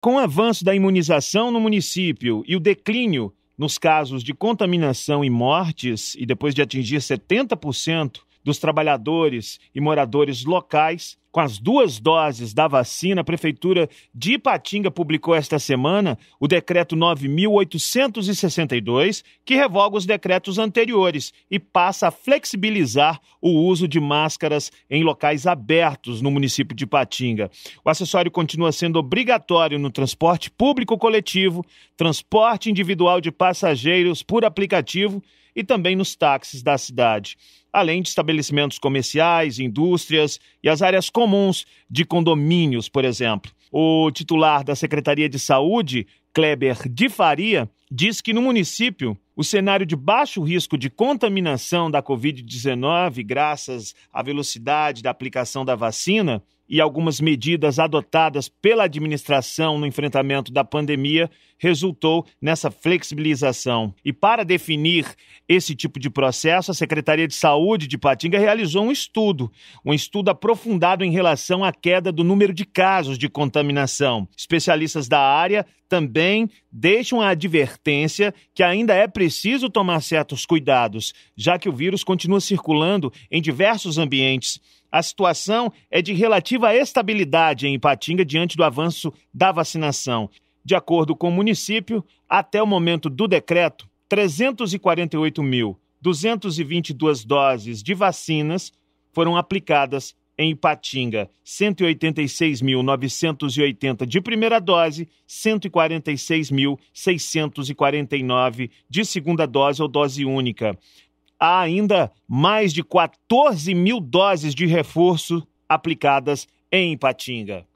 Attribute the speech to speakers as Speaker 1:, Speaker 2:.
Speaker 1: Com o avanço da imunização no município e o declínio nos casos de contaminação e mortes, e depois de atingir 70% dos trabalhadores e moradores locais. Com as duas doses da vacina, a Prefeitura de Ipatinga publicou esta semana o Decreto 9.862, que revoga os decretos anteriores e passa a flexibilizar o uso de máscaras em locais abertos no município de Ipatinga. O acessório continua sendo obrigatório no transporte público coletivo, transporte individual de passageiros por aplicativo e também nos táxis da cidade além de estabelecimentos comerciais, indústrias e as áreas comuns de condomínios, por exemplo. O titular da Secretaria de Saúde, Kleber de Faria, diz que no município o cenário de baixo risco de contaminação da Covid-19, graças à velocidade da aplicação da vacina e algumas medidas adotadas pela administração no enfrentamento da pandemia, resultou nessa flexibilização. E para definir esse tipo de processo, a Secretaria de Saúde de Patinga realizou um estudo, um estudo aprofundado em relação à queda do número de casos de contaminação. Especialistas da área também deixam a advertência que ainda é preciso tomar certos cuidados, já que o vírus continua circulando em diversos ambientes. A situação é de relativa estabilidade em Ipatinga diante do avanço da vacinação. De acordo com o município, até o momento do decreto, 348.222 doses de vacinas foram aplicadas em Patinga, 186.980 de primeira dose, 146.649 de segunda dose ou dose única. Há ainda mais de 14 mil doses de reforço aplicadas em Patinga.